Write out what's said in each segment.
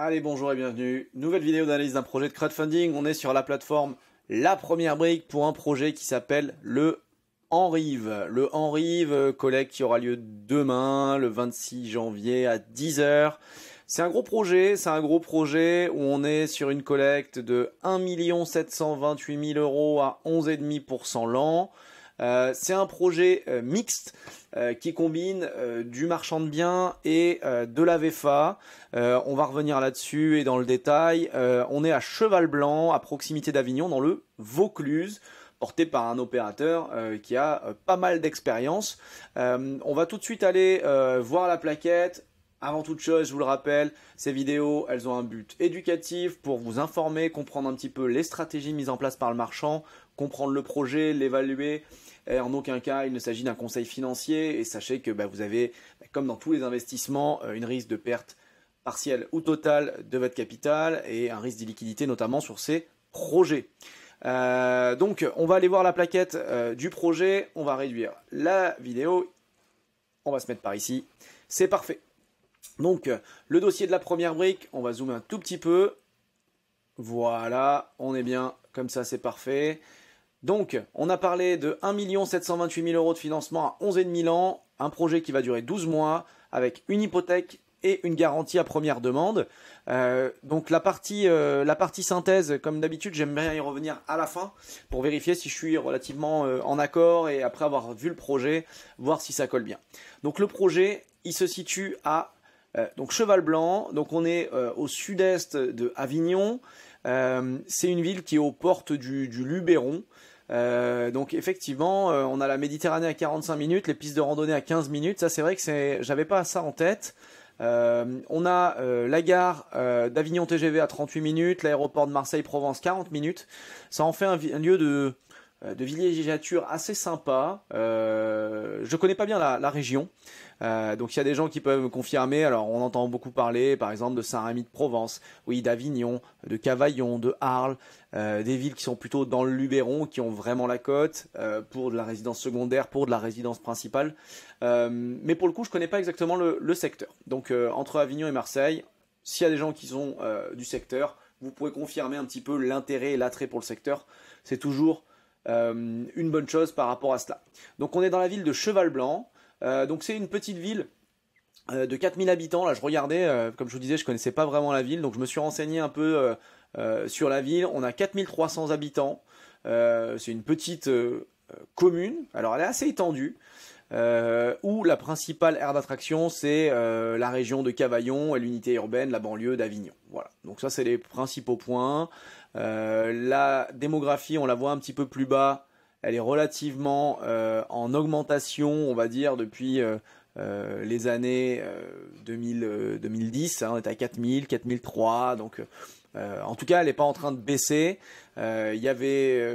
Allez, bonjour et bienvenue. Nouvelle vidéo d'analyse d'un projet de crowdfunding. On est sur la plateforme La Première Brique pour un projet qui s'appelle le Enrive. Le Enrive, euh, collecte qui aura lieu demain, le 26 janvier à 10h. C'est un gros projet, c'est un gros projet où on est sur une collecte de 1 728 000 euros à 11,5% l'an. Euh, c'est un projet euh, mixte euh, qui combine du marchand de biens et de la VFA. on va revenir là-dessus et dans le détail. on est à Cheval Blanc, à proximité d'Avignon, dans le Vaucluse porté par un opérateur qui a pas mal d'expérience. on va tout de suite aller voir la plaquette. Avant toute chose, je vous le rappelle, ces vidéos, elles ont un but éducatif pour vous informer, comprendre un petit peu les stratégies mises en place par le marchand, comprendre le projet, l'évaluer, eh, en aucun cas, il ne s'agit d'un conseil financier et sachez que bah, vous avez, bah, comme dans tous les investissements, euh, une risque de perte partielle ou totale de votre capital et un risque d'illiquidité notamment sur ces projets. Euh, donc on va aller voir la plaquette euh, du projet, on va réduire la vidéo, on va se mettre par ici, c'est parfait. Donc le dossier de la première brique, on va zoomer un tout petit peu, voilà, on est bien, comme ça c'est parfait. Donc, on a parlé de 1 728 000 euros de financement à 11,5 ans, un projet qui va durer 12 mois, avec une hypothèque et une garantie à première demande. Euh, donc euh, la partie, synthèse, comme d'habitude, j'aime bien y revenir à la fin pour vérifier si je suis relativement euh, en accord et après avoir vu le projet, voir si ça colle bien. Donc le projet, il se situe à Cheval Blanc. Donc on est au sud-est de Avignon. C'est une ville qui est aux portes du, du Luberon. Euh, donc effectivement, euh, on a la Méditerranée à 45 minutes, les pistes de randonnée à 15 minutes. Ça, c'est vrai que c'est, j'avais pas ça en tête. Euh, on a euh, la gare euh, d'Avignon TGV à 38 minutes, l'aéroport de Marseille-Provence 40 minutes. Ça en fait un, lieu de de villégiature assez sympa. je connais pas bien la, la région. Euh, donc il y a des gens qui peuvent me confirmer. Alors on entend beaucoup parler, par exemple, de Saint-Rémy de Provence, oui, d'Avignon, de Cavaillon, de Arles, euh, des villes qui sont plutôt dans le Luberon, qui ont vraiment la cote euh, pour de la résidence secondaire, pour de la résidence principale. mais pour le coup, je connais pas exactement le, secteur. Donc entre Avignon et Marseille, s'il y a des gens qui sont du secteur, vous pouvez confirmer un petit peu l'intérêt et l'attrait pour le secteur. C'est toujours une bonne chose par rapport à cela. Donc on est dans la ville de Cheval Blanc. Euh, donc c'est une petite ville euh, de 4000 habitants. Là, je regardais, euh, comme je vous disais, je ne connaissais pas vraiment la ville, donc je me suis renseigné un peu sur la ville. On a 4300 habitants. c'est une petite commune. Alors, elle est assez étendue. où la principale aire d'attraction c'est la région de Cavaillon et l'unité urbaine, la banlieue d'Avignon. Voilà, donc ça c'est les principaux points. la démographie, on la voit un petit peu plus bas elle est relativement euh, en augmentation, on va dire, depuis euh, euh, les années 2000, 2010. Hein. on est à 4000, 4003. Donc, en tout cas, elle n'est pas en train de baisser. Il y avait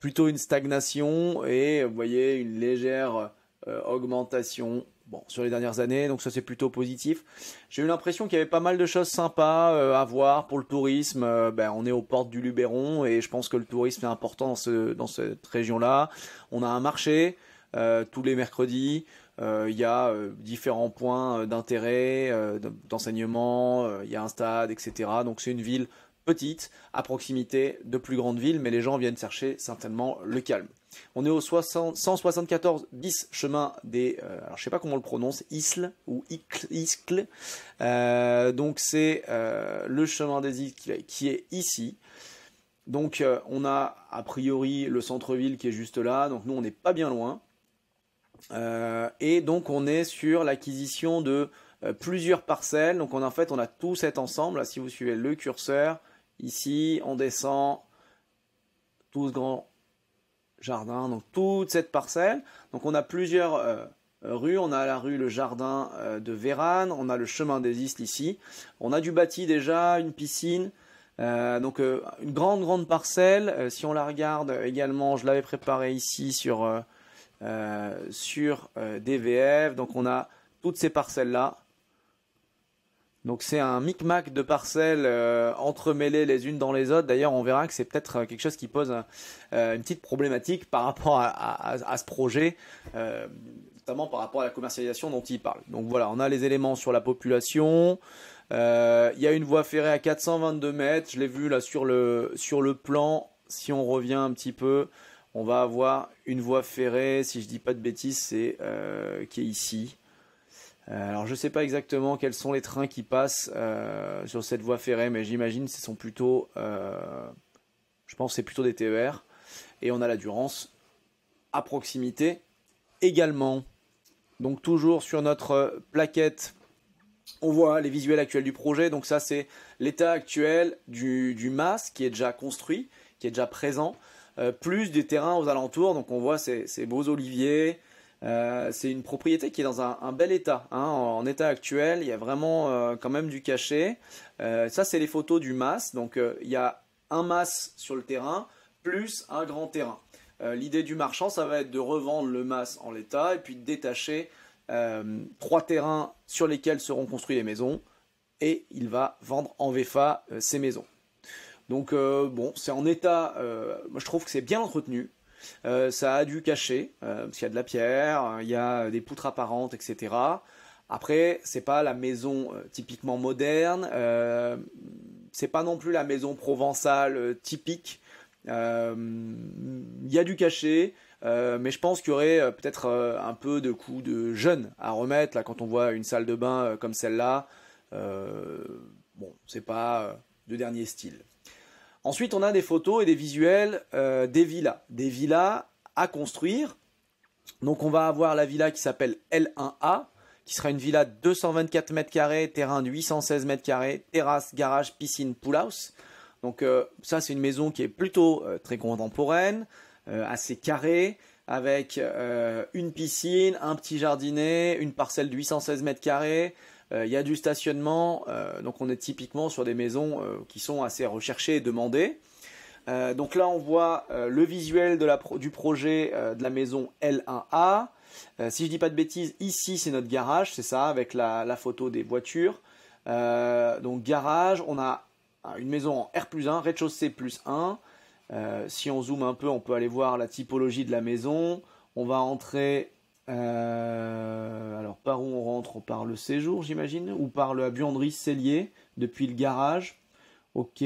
plutôt une stagnation et, vous voyez, une légère augmentation bon, sur les dernières années, donc ça c'est plutôt positif. J'ai eu l'impression qu'il y avait pas mal de choses sympas euh, à voir pour le tourisme. Euh, ben, on est aux portes du Luberon et je pense que le tourisme est important dans, cette région-là. On a un marché euh, tous les mercredis. Il y a différents points d'intérêt, d'enseignement, il y a un stade, etc. Donc c'est une ville petite, à proximité de plus grandes villes, mais les gens viennent chercher certainement le calme. On est au 174 10 chemin des. Euh, alors je sais pas comment on le prononce, Isle ou Iscle. Euh, donc c'est euh, le chemin des Isles qui est ici. Donc on a a priori le centre-ville qui est juste là. Donc nous on n'est pas bien loin. et donc on est sur l'acquisition de plusieurs parcelles. Donc en fait on a tout cet ensemble. si vous suivez le curseur, ici on descend tout ce grand jardin, donc toute cette parcelle. Donc on a plusieurs euh, euh, rues, on a la rue le jardin euh, de Véran, on a le chemin des Isles ici, on a du bâti déjà, une piscine, donc une grande grande parcelle. si on la regarde également, je l'avais préparé ici sur, sur DVF, donc on a toutes ces parcelles là. Donc c'est un micmac de parcelles euh, entremêlées les unes dans les autres. D'ailleurs, on verra que c'est peut-être euh, quelque chose qui pose euh, une petite problématique par rapport à, ce projet, notamment par rapport à la commercialisation dont il parle. Donc voilà, on a les éléments sur la population. Il y a une voie ferrée à 422 mètres. Je l'ai vu là sur le, plan. Si on revient un petit peu, on va avoir une voie ferrée, si je ne dis pas de bêtises, c'est qui est ici. Euh, alors je ne sais pas exactement quels sont les trains qui passent euh, sur cette voie ferrée, mais j'imagine ce sont plutôt, euh, je pense c'est plutôt des TER. Et on a la Durance à proximité également. Donc toujours sur notre plaquette, on voit les visuels actuels du projet. Donc ça c'est l'état actuel du, masque qui est déjà construit, qui est déjà présent, plus des terrains aux alentours. Donc on voit ces, ces beaux oliviers, euh, c'est une propriété qui est dans un, bel état. Hein. en, état actuel, il y a vraiment euh, quand même du cachet. Euh, ça, c'est les photos du mas. Donc, il y a un mas sur le terrain plus un grand terrain. L'idée du marchand, ça va être de revendre le mas en l'état et puis de détacher trois terrains sur lesquels seront construites les maisons. Et il va vendre en VFA ces maisons. Donc, bon, c'est en état. moi, je trouve que c'est bien entretenu. Euh, ça a du cachet, euh, parce qu'il y a de la pierre, euh, il y a des poutres apparentes, etc. Après, c'est pas la maison typiquement moderne, c'est pas non plus la maison provençale typique. Il y a du cachet, mais je pense qu'il y aurait peut-être un peu de coup de jeune à remettre là quand on voit une salle de bain comme celle-là. bon, c'est pas de dernier style. Ensuite, on a des photos et des visuels euh, des villas, des villas à construire. Donc, on va avoir la villa qui s'appelle L1A, qui sera une villa de 224 mètres carrés, terrain de 816 mètres carrés, terrasse, garage, piscine, pool house. Donc, euh, ça, c'est une maison qui est plutôt euh, très contemporaine, assez carrée, avec une piscine, un petit jardinet, une parcelle de 816 mètres carrés. Euh, il y a du stationnement, euh, donc on est typiquement sur des maisons euh, qui sont assez recherchées et demandées. donc là, on voit le visuel du projet de la maison L1A. si je dis pas de bêtises, ici c'est notre garage, c'est ça, avec la, photo des voitures. donc garage, on a une maison en R plus 1, rez-de-chaussée plus 1. si on zoome un peu, on peut aller voir la typologie de la maison. On va entrer euh, alors par où on rentre Par le séjour, j'imagine, ou par la buanderie cellier depuis le garage. Ok.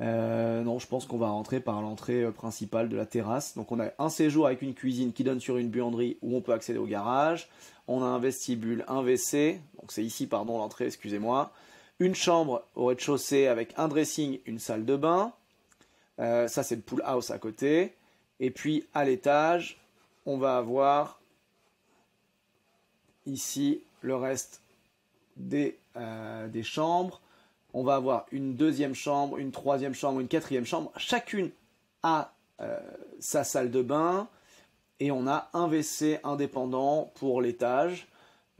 Euh, non, je pense qu'on va rentrer par l'entrée euh, principale de la terrasse. Donc on a un séjour avec une cuisine qui donne sur une buanderie où on peut accéder au garage. On a un vestibule, un WC. Donc c'est ici, pardon, l'entrée, excusez-moi. Une chambre au rez-de-chaussée avec un dressing, une salle de bain. ça c'est le pool house à côté. Et puis à l'étage, on va avoir ici le reste euh, des, chambres. On va avoir une deuxième chambre, une troisième chambre, une quatrième chambre. Chacune a euh, sa salle de bain et on a un WC indépendant pour l'étage.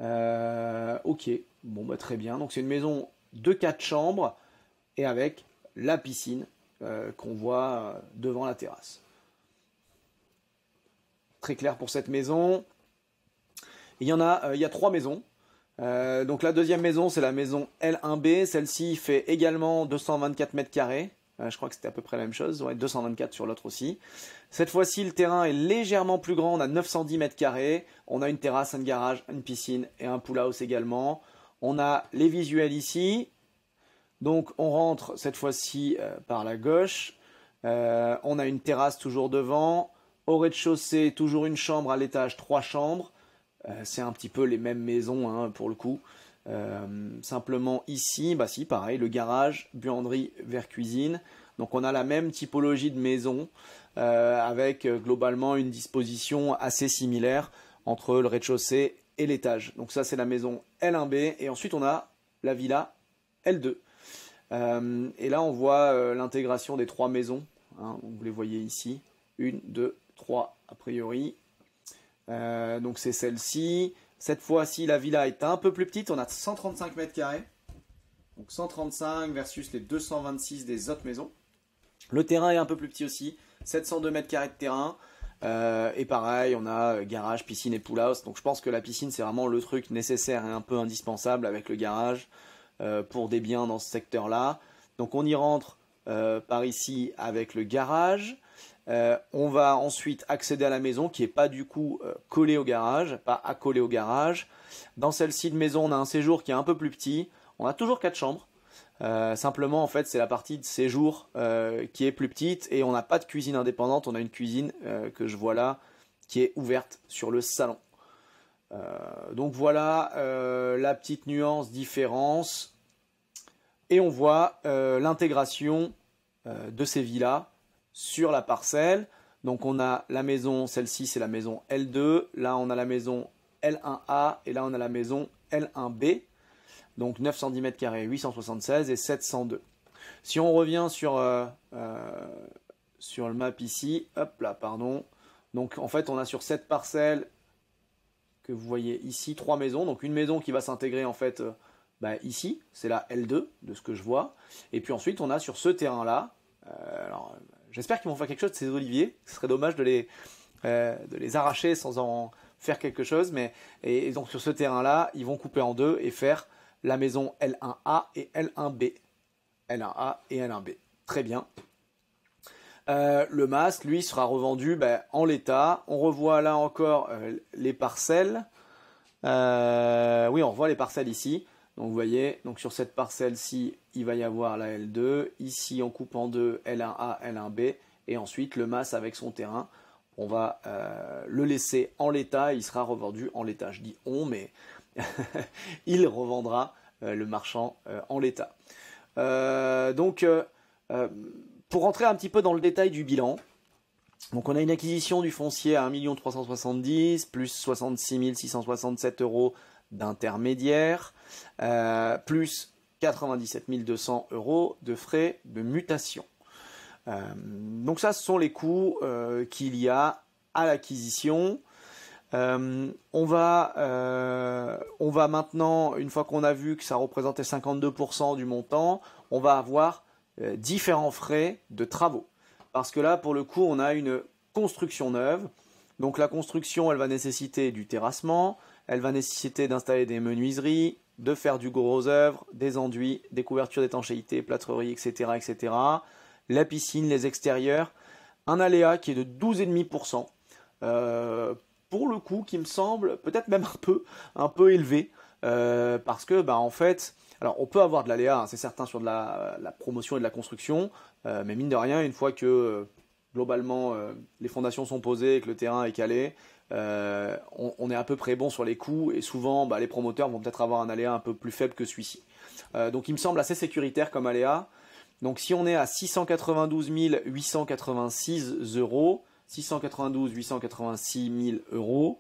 Euh, ok, bon bah très bien. Donc c'est une maison de quatre chambres et avec la piscine qu'on voit devant la terrasse. Très clair pour cette maison. Il y en a, euh, il y a trois maisons. Euh, donc la deuxième maison, c'est la maison L1B. Celle-ci fait également 224 mètres carrés. Euh, je crois que c'était à peu près la même chose. 224 sur l'autre aussi. Cette fois-ci, le terrain est légèrement plus grand. On a 910 mètres carrés. On a une terrasse, un garage, une piscine et un pool house également. On a les visuels ici. Donc on rentre cette fois-ci par la gauche. on a une terrasse toujours devant. Au rez-de-chaussée, toujours une chambre à l'étage, trois chambres. Euh, c'est un petit peu les mêmes maisons hein, pour le coup. Euh, simplement ici, bah si, pareil, le garage, buanderie, vers cuisine. Donc on a la même typologie de maison euh, avec globalement une disposition assez similaire entre le rez-de-chaussée et l'étage. Donc ça c'est la maison L1B et ensuite on a la villa L2. et là, on voit l'intégration des trois maisons. Hein. vous les voyez ici. Une, deux, trois, a priori. Euh, donc c'est celle-ci. Cette fois-ci, la villa est un peu plus petite. On a 135 mètres carrés. Donc 135 versus les 226 des autres maisons. Le terrain est un peu plus petit aussi. 702 mètres carrés de terrain. Euh, et pareil, on a euh, garage, piscine et pool house. Donc je pense que la piscine, c'est vraiment le truc nécessaire et un peu indispensable avec le garage pour des biens dans ce secteur-là. Donc on y rentre par ici avec le garage. Euh, on va ensuite accéder à la maison qui n'est pas du coup euh, collée au garage, pas accolée au garage. Dans celle-ci de maison, on a un séjour qui est un peu plus petit. On a toujours quatre chambres. Euh, simplement, en fait, c'est la partie de séjour qui est plus petite et on n'a pas de cuisine indépendante. On a une cuisine que je vois là qui est ouverte sur le salon. donc voilà la petite nuance, différence. Et on voit l'intégration de ces villas sur la parcelle. Donc on a la maison, celle-ci c'est la maison L2, là on a la maison L1A et là on a la maison L1B. Donc 910 m carrés, 876 et 702. Si on revient sur, euh, euh, sur le map ici, hop là, pardon. Donc en fait on a sur cette parcelle que vous voyez ici trois maisons. Donc une maison qui va s'intégrer en fait euh, bah, ici, c'est la L2 de ce que je vois. Et puis ensuite on a sur ce terrain là, alors, J'espère qu'ils vont faire quelque chose de ces oliviers. Ce serait dommage de les, euh, les arracher sans en faire quelque chose. Mais, et, donc sur ce terrain-là, ils vont couper en deux et faire la maison L1A et L1B. L1A et L1B. Très bien. Euh, le masque, lui, sera revendu ben, en l'état. On revoit là encore euh, les parcelles. oui, on revoit les parcelles ici. Donc vous voyez, donc sur cette parcelle-ci, il va y avoir la L2. Ici, on coupe en deux L1A, L1B. Et ensuite, le masse avec son terrain, on va euh, le laisser en l'état. Il sera revendu en l'état. Je dis on, mais il revendra euh, le marchand euh, en l'état. donc, pour rentrer un petit peu dans le détail du bilan, donc on a une acquisition du foncier à 1 370 plus 66 667 euros d'intermédiaires euh, plus 97 200 euros de frais de mutation. Euh, donc ça, ce sont les coûts euh, qu'il y a à l'acquisition. on, va, on va maintenant, une fois qu'on a vu que ça représentait 52% du montant, on va avoir différents frais de travaux. Parce que là, pour le coup, on a une construction neuve. Donc la construction, elle va nécessiter du terrassement, elle va nécessiter d'installer des menuiseries, de faire du gros œuvre, des enduits, des couvertures d'étanchéité, plâtrerie, etc., etc. La piscine, les extérieurs. Un aléa qui est de 12,5%. Euh, pour le coup, qui me semble peut-être même un peu, élevé. Euh, parce que, bah, en fait, alors on peut avoir de l'aléa, hein, c'est certain, sur de la, promotion et de la construction. Euh, mais mine de rien, une fois que globalement euh, les fondations sont posées et que le terrain est calé, euh, on, est à peu près bon sur les coûts et souvent bah, les promoteurs vont peut-être avoir un aléa un peu plus faible que celui-ci. Euh, donc il me semble assez sécuritaire comme aléa. Donc si on est à 692 886 euros, 692 886 000 euros,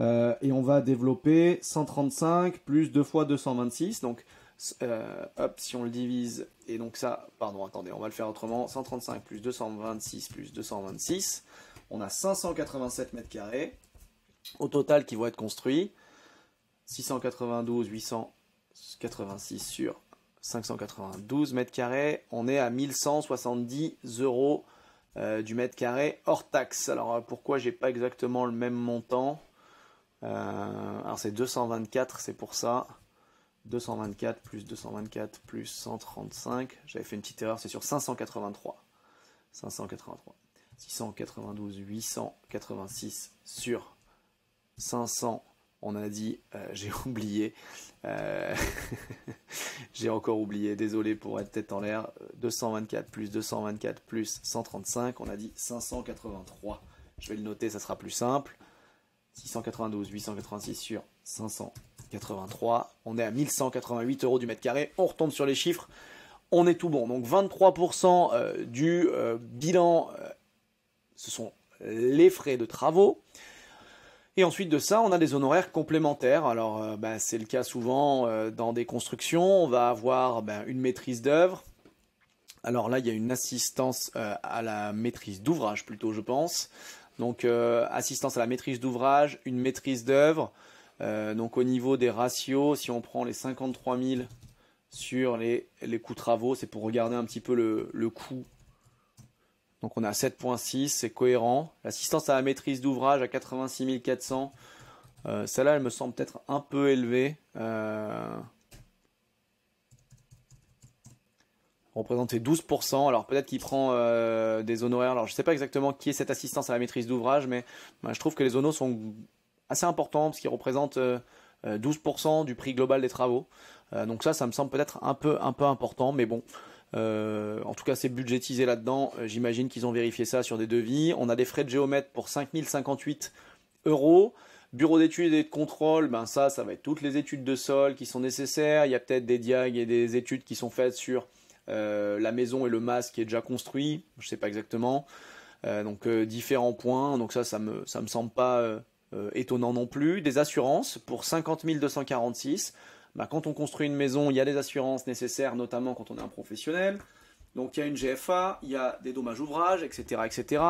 et on va développer 135 plus 2 fois 226, donc euh, hop, si on le divise, et donc ça, pardon, attendez, on va le faire autrement. 135 plus 226 plus 226, on a 587 mètres carrés au total qui vont être construits. 692, 886 sur 592 m carrés. On est à 1170 euros euh, du mètre carré hors taxe. Alors euh, pourquoi j'ai pas exactement le même montant Alors c'est 224, c'est pour ça. 224 plus 224 plus 135. J'avais fait une petite erreur, c'est sur 583. 583. 692, 886 sur 500. On a dit, euh, j'ai oublié. Euh, j'ai encore oublié, désolé pour être tête en l'air. 224 plus 224 plus 135. On a dit 583. Je vais le noter, ça sera plus simple. 692, 886 sur 500. 83, on est à 1188 euros du mètre carré, on retombe sur les chiffres, on est tout bon. Donc 23% euh, du euh, bilan, euh, ce sont les frais de travaux. Et ensuite de ça, on a des honoraires complémentaires. Alors, ben, c'est le cas souvent dans des constructions. On va avoir ben, une maîtrise d'œuvre. Alors là, il y a une assistance à la maîtrise d'ouvrage plutôt, je pense. Donc, assistance à la maîtrise d'ouvrage, une maîtrise d'œuvre. Euh, donc au niveau des ratios, si on prend les 53 000 sur les, les coûts travaux, c'est pour regarder un petit peu le, coût. Donc on a 7.6, c'est cohérent. L'assistance à la maîtrise d'ouvrage à 86 400. Euh, celle-là, elle me semble peut-être un peu élevée. Euh... représenter 12%. Alors peut-être qu'il prend euh, des honoraires. Alors je ne sais pas exactement qui est cette assistance à la maîtrise d'ouvrage, mais ben, je trouve que les honoraires sont assez important parce qu'il représente 12% euh, euh, du prix global des travaux. Euh, donc ça, ça me semble peut-être un peu, un peu important, mais bon. en tout cas, c'est budgétisé là-dedans. J'imagine qu'ils ont vérifié ça sur des devis. On a des frais de géomètre pour 5058 euros. Bureau d'études et de contrôle, ben ça, ça va être toutes les études de sol qui sont nécessaires. Il y a peut-être des diags et des études qui sont faites sur la maison et le masque qui est déjà construit. Je ne sais pas exactement. donc différents points. Donc ça, ça me, ça me semble pas euh, étonnant non plus, des assurances pour 50 246. Bah, quand on construit une maison, il y a des assurances nécessaires, notamment quand on est un professionnel. Donc il y a une GFA, il y a des dommages ouvrages, etc. etc.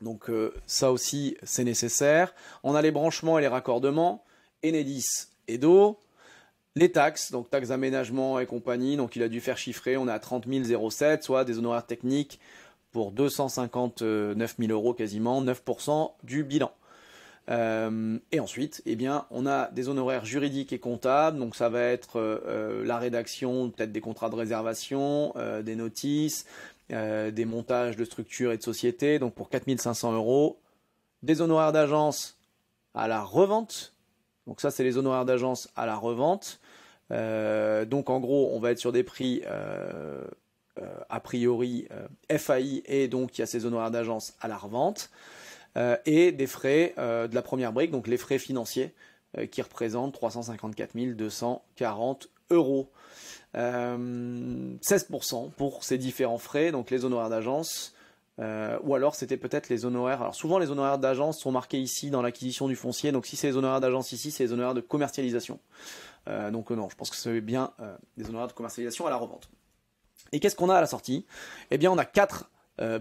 Donc euh, ça aussi, c'est nécessaire. On a les branchements et les raccordements, Enedis, Do, Les taxes, donc taxes d'aménagement et compagnie, donc il a dû faire chiffrer, on est à 30 007, soit des honoraires techniques pour 259 000 euros quasiment, 9% du bilan. Euh, et ensuite, eh bien, on a des honoraires juridiques et comptables, donc ça va être euh, euh, la rédaction, peut-être des contrats de réservation, des notices, des montages de structures et de sociétés, donc pour 4500 euros. Des honoraires d'agence à la revente, donc ça c'est les honoraires d'agence à la revente. donc en gros, on va être sur des prix a priori FAI et donc il y a ces honoraires d'agence à la revente. Euh, et des frais euh, de la première brique, donc les frais financiers, euh, qui représentent 354 240 euros. 16% pour ces différents frais, donc les honoraires d'agence, ou alors c'était peut-être les honoraires. Alors souvent les honoraires d'agence sont marqués ici dans l'acquisition du foncier. Donc si c'est les honoraires d'agence ici, c'est les honoraires de commercialisation. donc non, je pense que c'est bien des honoraires de commercialisation à la revente. Et qu'est-ce qu'on a à la sortie Eh bien on a quatre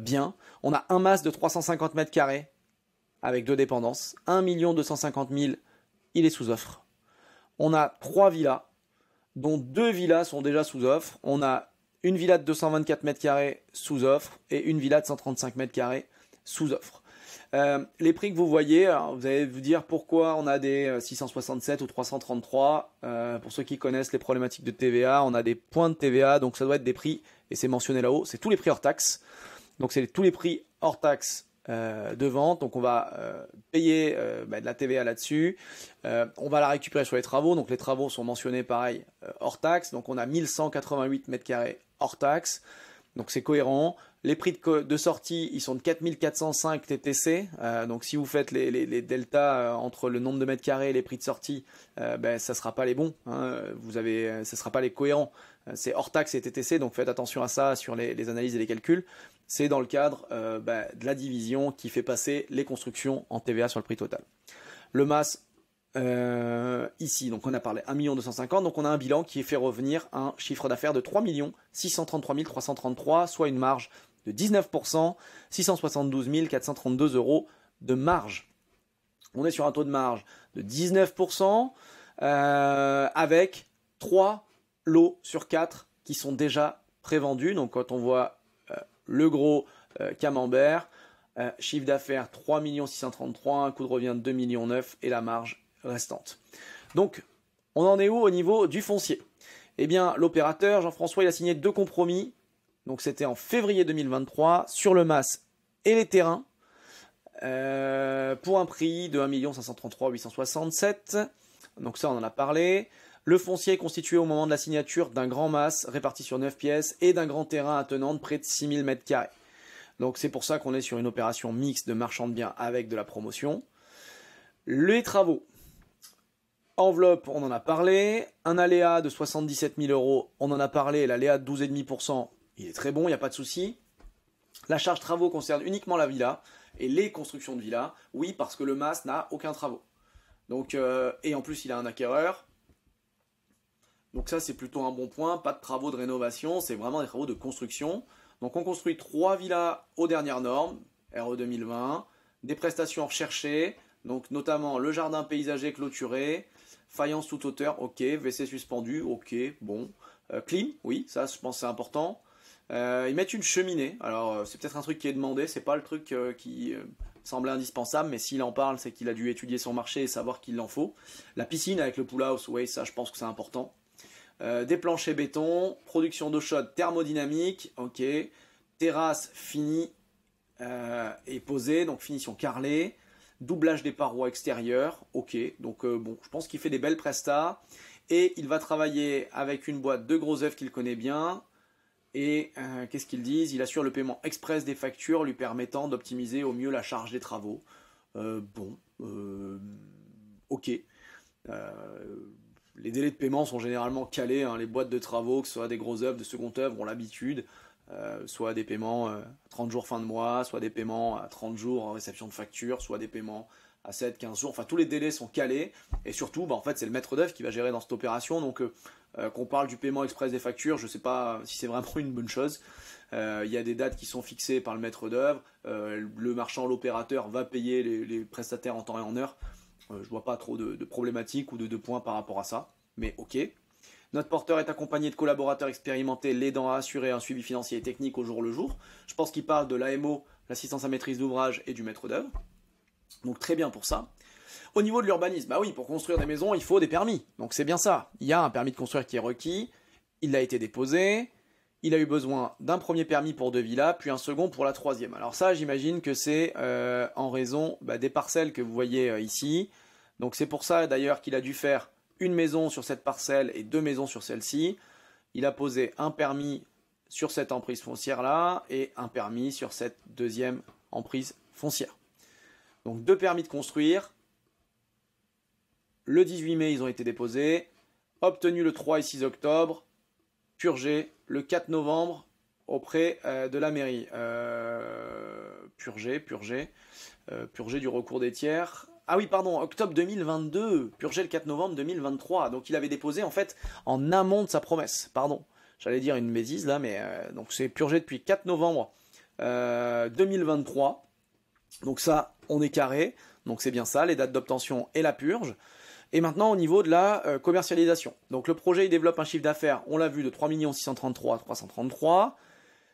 biens. On a un mas de 350 mètres carrés avec deux dépendances. 1 250 000, il est sous offre. On a trois villas, dont deux villas sont déjà sous offre. On a une villa de 224 mètres carrés sous offre et une villa de 135 mètres carrés sous offre. Euh, les prix que vous voyez, vous allez vous dire pourquoi on a des 667 euh, ou 333. Euh, pour ceux qui connaissent les problématiques de TVA, on a des points de TVA, donc ça doit être des prix, et c'est mentionné là-haut, c'est tous les prix hors taxe. Donc c'est tous les prix hors taxe euh, de vente. Donc on va euh, payer euh, bah, de la TVA là-dessus. on va la récupérer sur les travaux. Donc les travaux sont mentionnés pareil hors taxe. Donc on a 1188 mètres carrés hors taxe. Donc c'est cohérent. Les prix de, sortie, ils sont de 4405 TTC. Euh, donc si vous faites les, deltas euh, entre le nombre de mètres carrés et les prix de sortie, euh, ben, ça ne sera pas les bons. Hein. Vous avez, ça ne sera pas les cohérents. C'est hors taxe et TTC, donc faites attention à ça sur les, analyses et les calculs. C'est dans le cadre ben, de la division qui fait passer les constructions en TVA sur le prix total. Le MAS, euh, ici. Donc on a parlé 1 250 donc on a un bilan qui fait revenir un chiffre d'affaires de 3 633 333, soit une marge de 19%, 672 432 euros de marge. On est sur un taux de marge de 19%, euh, avec 3 lots sur 4 qui sont déjà prévendus. Donc quand on voit euh, le gros camembert, chiffre d'affaires 3 633 un coût de revient de 2 millions et la marge Restante. Donc, on en est où au niveau du foncier Eh bien, l'opérateur, Jean-François, il a signé deux compromis. Donc, c'était en février 2023 sur le MAS et les terrains euh, pour un prix de 1 533 867. Donc, ça, on en a parlé. Le foncier est constitué au moment de la signature d'un grand MAS réparti sur 9 pièces et d'un grand terrain attenant de près de 6000 m2. Donc, c'est pour ça qu'on est sur une opération mixte de marchand de biens avec de la promotion. Les travaux. Enveloppe, on en a parlé. Un aléa de 77 000 euros, on en a parlé. L'aléa de 12,5%, il est très bon, il n'y a pas de souci. La charge travaux concerne uniquement la villa et les constructions de villas. Oui, parce que le MAS n'a aucun travaux. Donc, euh, et en plus, il a un acquéreur. Donc ça, c'est plutôt un bon point. Pas de travaux de rénovation, c'est vraiment des travaux de construction. Donc on construit trois villas aux dernières normes, RE 2020, des prestations recherchées, donc notamment le jardin paysager clôturé, Faïence toute hauteur, ok. WC suspendu, ok. Bon. Euh, clean, oui, ça je pense c'est important. Euh, ils mettent une cheminée. Alors euh, c'est peut-être un truc qui est demandé, c'est pas le truc euh, qui semble indispensable, mais s'il en parle, c'est qu'il a dû étudier son marché et savoir qu'il en faut. La piscine avec le pool house, oui, ça je pense que c'est important. des planchers béton, production d'eau chaude thermodynamique, ok. Terrasse finie et posée, donc finition carrelée doublage des parois extérieures, ok. Donc euh, bon, je pense qu'il fait des belles prestas. Et il va travailler avec une boîte de gros œufs qu'il connaît bien. Et euh, qu'est-ce qu'ils disent Il assure le paiement express des factures, lui permettant d'optimiser au mieux la charge des travaux. Euh, bon, ok. les délais de paiement sont généralement calés. Hein. Les boîtes de travaux, que ce soit des gros œuvres, de seconde œuvre, ont l'habitude. Euh, soit des paiements à euh, 30 jours fin de mois, soit des paiements à 30 jours en réception de facture, soit des paiements à 7, 15 jours. Enfin, tous les délais sont calés. Et surtout, bah, en fait, c'est le maître d'œuvre qui va gérer dans cette opération. Donc, euh, qu'on parle du paiement express des factures, je ne sais pas si c'est vraiment une bonne chose. Il y a des dates qui sont fixées par le maître d'œuvre. le marchand, l'opérateur va payer les, prestataires en temps et en heure. je ne vois pas trop de, problématiques ou de, points par rapport à ça. Mais ok, notre porteur est accompagné de collaborateurs expérimentés, l'aidant à assurer un suivi financier et technique au jour le jour. Je pense qu'il parle de l'AMO, l'assistance à maîtrise d'ouvrage et du maître d'œuvre. Donc très bien pour ça. Au niveau de l'urbanisme, bah oui, pour construire des maisons, il faut des permis. Donc c'est bien ça. Il y a un permis de construire qui est requis, il a été déposé, il a eu besoin d'un premier permis pour deux villas, puis un second pour la troisième. Alors ça, j'imagine que c'est euh, en raison bah, des parcelles que vous voyez euh, ici. Donc c'est pour ça d'ailleurs qu'il a dû faire une maison sur cette parcelle et deux maisons sur celle-ci. Il a posé un permis sur cette emprise foncière-là et un permis sur cette deuxième emprise foncière. Donc deux permis de construire. Le 18 mai, ils ont été déposés, obtenus le 3 et 6 octobre, purgé le 4 novembre auprès euh, de la mairie. Euh, purgé, purgé, euh, purgé du recours des tiers. Ah oui, pardon, octobre 2022, purgé le 4 novembre 2023. Donc il avait déposé en fait en amont de sa promesse. Pardon, j'allais dire une bêtise là, mais euh, donc c'est purgé depuis 4 novembre 2023. Euh, donc ça, on est carré. Donc c'est bien ça, les dates d'obtention et la purge. Et maintenant au niveau de la euh, commercialisation. Donc le projet, il développe un chiffre d'affaires, on l'a vu, de 3 633 333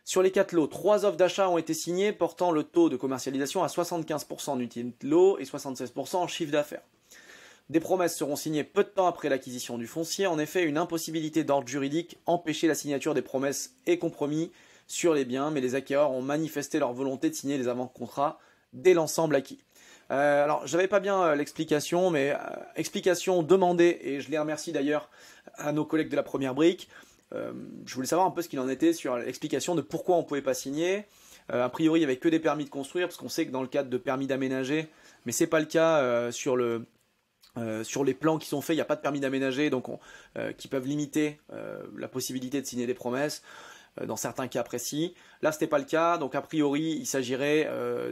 sur les quatre lots, trois offres d'achat ont été signées, portant le taux de commercialisation à 75% en utile de lot et 76% en chiffre d'affaires. Des promesses seront signées peu de temps après l'acquisition du foncier. En effet, une impossibilité d'ordre juridique empêchait la signature des promesses et compromis sur les biens, mais les acquéreurs ont manifesté leur volonté de signer les avant-contrats dès l'ensemble acquis. Euh, alors, j'avais pas bien euh, l'explication, mais euh, explication demandée, et je les remercie d'ailleurs à nos collègues de la première brique. Euh, je voulais savoir un peu ce qu'il en était sur l'explication de pourquoi on ne pouvait pas signer. Euh, a priori, il n'y avait que des permis de construire, parce qu'on sait que dans le cadre de permis d'aménager, mais ce n'est pas le cas euh, sur le, sur les plans qui sont faits, il n'y a pas de permis d'aménager, donc qui peuvent limiter la possibilité de signer des promesses dans certains cas précis. Là, ce n'était pas le cas, donc a priori, il s'agirait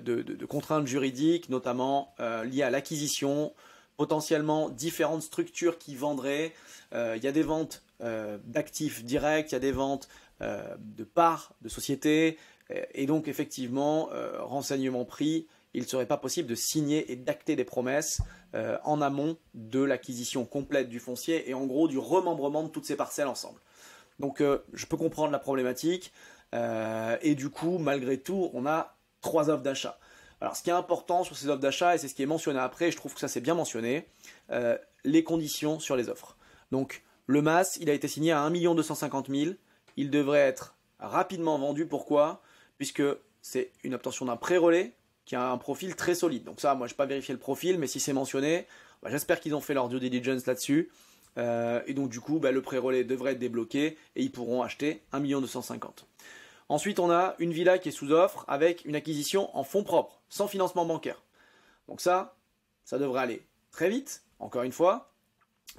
de, contraintes juridiques, notamment liées à l'acquisition, potentiellement différentes structures qui vendraient. Il y a des ventes euh, d'actifs directs, il y a des ventes euh, de parts de sociétés. Euh, et donc, effectivement, renseignement pris, il ne serait pas possible de signer et d'acter des promesses en amont de l'acquisition complète du foncier et en gros du remembrement de toutes ces parcelles ensemble. Donc, je peux comprendre la problématique. et du coup, malgré tout, on a trois offres d'achat. Alors, ce qui est important sur ces offres d'achat, et c'est ce qui est mentionné après, je trouve que ça c'est bien mentionné, les conditions sur les offres. Donc, le Mas, il a été signé à 1 250 000. Il devrait être rapidement vendu. Pourquoi Puisque c'est une obtention d'un pré-relais qui a un profil très solide. Donc ça, moi, je n'ai pas vérifié le profil, mais si c'est mentionné, bah, j'espère qu'ils ont fait leur due diligence là-dessus. Euh, et donc du coup, bah, le pré-relais devrait être débloqué et ils pourront acheter 1 250 Ensuite, on a une villa qui est sous offre avec une acquisition en fonds propres, sans financement bancaire. Donc ça, ça devrait aller très vite, encore une fois,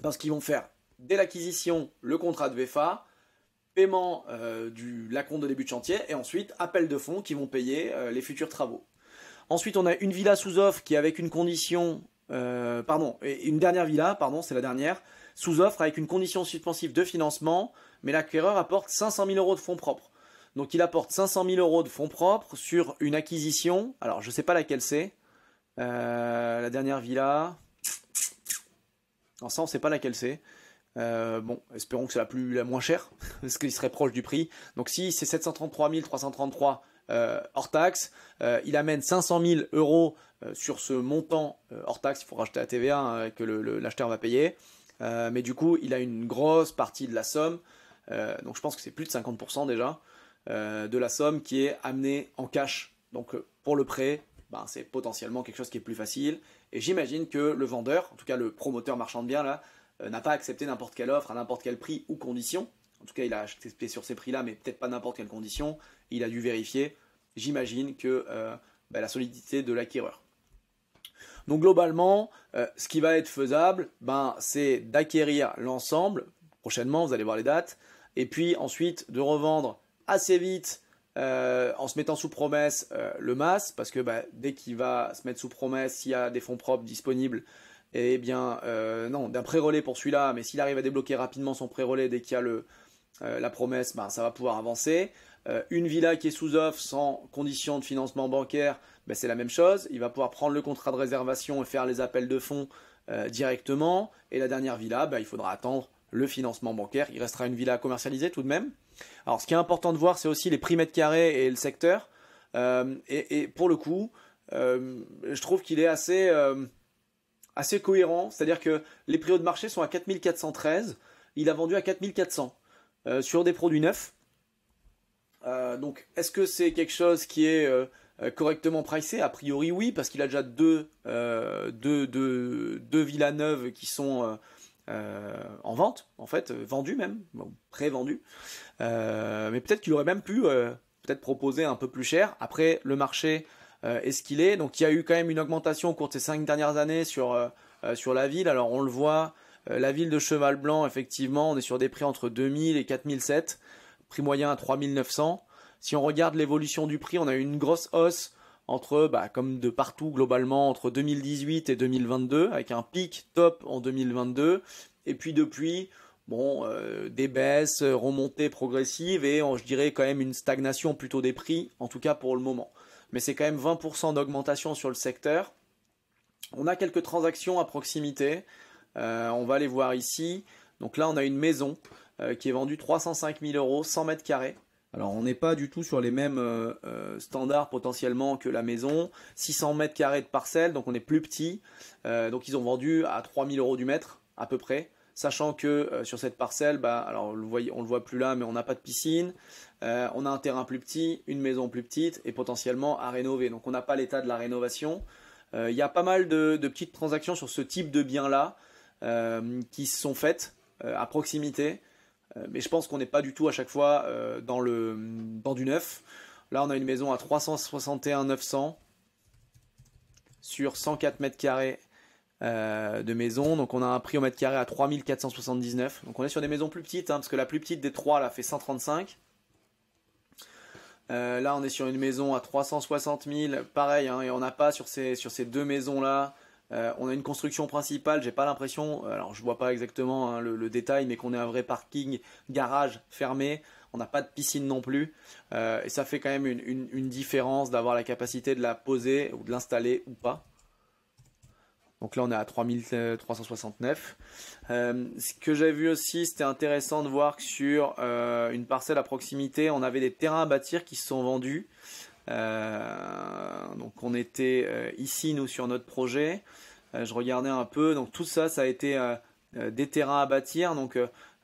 parce qu'ils vont faire dès l'acquisition, le contrat de VEFA, paiement de euh, du l'acompte de début de chantier, et ensuite appel de fonds qui vont payer euh, les futurs travaux. Ensuite, on a une villa sous offre qui, avec une condition, euh, pardon, une dernière villa, pardon, c'est la dernière, sous offre avec une condition suspensive de financement, mais l'acquéreur apporte 500 000 euros de fonds propres. Donc, il apporte 500 000 euros de fonds propres sur une acquisition. Alors, je ne sais pas laquelle c'est. la dernière villa. Non, ça, on ne sait pas laquelle c'est. Euh, bon, espérons que c'est la, plus, la moins cher, parce qu'il serait proche du prix. Donc si c'est 733 333 euh, hors taxe, euh, il amène 500 000 euros sur ce montant hors taxe, il faut racheter la TVA que l'acheteur va payer. mais du coup, il a une grosse partie de la somme, donc je pense que c'est plus de 50% déjà, de la somme qui est amenée en cash. Donc pour le prêt, ben, c'est potentiellement quelque chose qui est plus facile. Et j'imagine que le vendeur, en tout cas le promoteur marchand de biens là, euh, n'a pas accepté n'importe quelle offre à n'importe quel prix ou condition. En tout cas, il a accepté sur ces prix-là, mais peut-être pas n'importe quelle condition. Il a dû vérifier, j'imagine, que euh, bah, la solidité de l'acquéreur. Donc globalement, euh, ce qui va être faisable, ben, c'est d'acquérir l'ensemble, prochainement, vous allez voir les dates, et puis ensuite de revendre assez vite en se mettant sous promesse le MAS, parce que bah, dès qu'il va se mettre sous promesse, s'il y a des fonds propres disponibles, eh bien, euh, non, d'un pré-relais pour celui-là, mais s'il arrive à débloquer rapidement son pré-relais dès qu'il y a le, euh, la promesse, ben, ça va pouvoir avancer. Euh, une villa qui est sous offre sans condition de financement bancaire, ben, c'est la même chose. Il va pouvoir prendre le contrat de réservation et faire les appels de fonds directement. Et la dernière villa, bah il faudra attendre le financement bancaire. Il restera une villa à commercialiser tout de même. Alors, ce qui est important de voir, c'est aussi les prix mètres carrés et le secteur. et, pour le coup, je trouve qu'il est assez assez cohérent, c'est-à-dire que les prix de marché sont à 4413, il a vendu à 4400 euh, sur des produits neufs. Euh, donc est-ce que c'est quelque chose qui est euh, correctement pricé A priori oui, parce qu'il a déjà deux, deux, deux, deux, villas neuves qui sont en vente, en fait, vendues même, pré-vendues. mais peut-être qu'il aurait même pu peut-être proposer un peu plus cher. Après, le marché euh, est ce qu'il est. Donc il y a eu quand même une augmentation au cours de ces cinq dernières années sur, euh, euh, sur la ville. Alors on le voit, la ville de Cheval Blanc, effectivement, on est sur des prix entre 2000 et 4007, prix moyen à 3900. Si on regarde l'évolution du prix, on a eu une grosse hausse entre, bah, comme de partout globalement, entre 2018 et 2022, avec un pic top en 2022. Et puis depuis, bon, euh, des baisses, euh, remontées progressives et je dirais quand même une stagnation plutôt des prix, en tout cas pour le moment. Mais c'est quand même 20% d'augmentation sur le secteur. On a quelques transactions à proximité. Euh, on va les voir ici. Donc là, on a une maison qui est vendue 305 000 euros, 100 mètres carrés. Alors on n'est pas du tout sur les mêmes standards potentiellement que la maison. 600 mètres carrés de parcelle, donc on est plus petit. donc ils ont vendu à 3000 euros du mètre à peu près sachant que euh, sur cette parcelle, bah, alors on le, voit, le voit plus là, mais on n'a pas de piscine, euh, on a un terrain plus petit, une maison plus petite et potentiellement à rénover. Donc on n'a pas l'état de la rénovation. Euh, il y a pas mal de, petites transactions sur ce type de bien-là qui se sont faites à proximité, mais je pense qu'on n'est pas du tout à chaque fois dans, le, dans du neuf. Là, on a une maison à 361 900 sur 104 mètres carrés euh, de maisons. Donc on a un prix au mètre carré à 3479. Donc on est sur des maisons plus petites, hein, parce que la plus petite des trois, là, fait 135. Euh, là, on est sur une maison à 360 000, pareil, hein, et on n'a pas sur ces, sur ces deux maisons-là. Euh, on a une construction principale, j'ai pas l'impression, alors je vois pas exactement hein, le, détail, mais qu'on ait un vrai parking, garage fermé, on n'a pas de piscine non plus, et ça fait quand même une différence d'avoir la capacité de la poser ou de l'installer ou pas. Donc là, on est à 3369. Euh, euh, ce que j'ai vu aussi, c'était intéressant de voir que sur euh, une parcelle à proximité, on avait des terrains à bâtir qui se sont vendus. donc on était ici, nous, sur notre projet. je regardais un peu. Donc tout ça, ça a été des terrains à bâtir. Donc